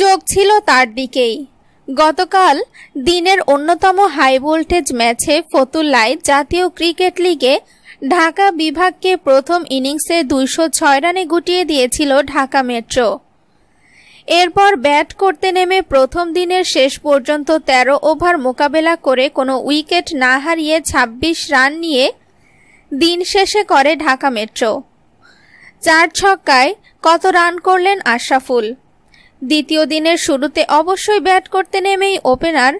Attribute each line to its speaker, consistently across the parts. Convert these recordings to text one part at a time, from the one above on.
Speaker 1: চোখ ছিল তার দিকেই গতকাল দিনের অন্যতম হাই ভোল্টেজ ম্যাচে ফতুল্লায় জাতীয় ক্রিকেট লিগে ঢাকা বিভাগকে প্রথম ইনিংসে দুইশো ছয় রানে গুটিয়ে দিয়েছিল ঢাকা মেট্রো এরপর ব্যাট করতে নেমে প্রথম দিনের শেষ পর্যন্ত ১৩ ওভার মোকাবেলা করে কোনো উইকেট না হারিয়ে ২৬ রান নিয়ে দিন শেষে করে ঢাকা মেট্রো চার ছক্কায় কত রান করলেন আশরাফুল দ্বিতীয় দিনের শুরুতে অবশ্যই ব্যাট করতে নেমেই ওপেনার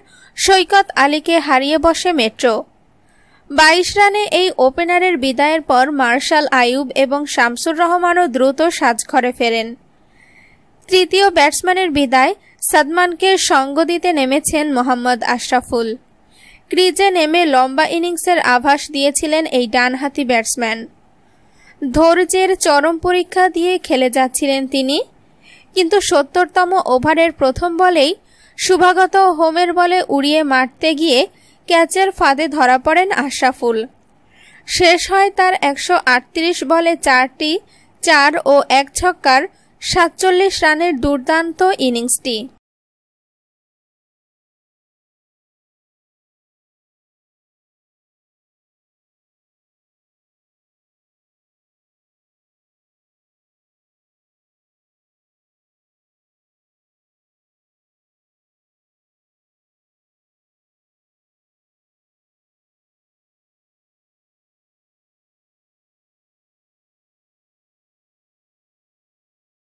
Speaker 1: সৈকত আলীকে হারিয়ে বসে মেট্রো বাইশ রানে এই ওপেনারের বিদায়ের পর মার্শাল আয়ুব এবং শামসুর রহমানও দ্রুত সাজঘরে ফেরেন তৃতীয় ব্যাটসম্যানের বিদায় সাদমানকে সঙ্গ দিতে নেমেছেন মোহাম্মদ আশরাফুল ক্রিজে নেমে লম্বা ইনিংসের আভাস দিয়েছিলেন এই ডানহাতি ব্যাটসম্যান ধৈর্যের চরম পরীক্ষা দিয়ে খেলে যাচ্ছিলেন তিনি কিন্তু সত্তরতম ওভারের প্রথম বলেই শুভাগত হোমের বলে উড়িয়ে মারতে গিয়ে ক্যাচের ফাঁদে ধরা পড়েন আশরাফুল শেষ হয় তার একশো বলে চারটি চার ও এক ছক্কার সাতচল্লিশ রানের দুর্দান্ত ইনিংসটি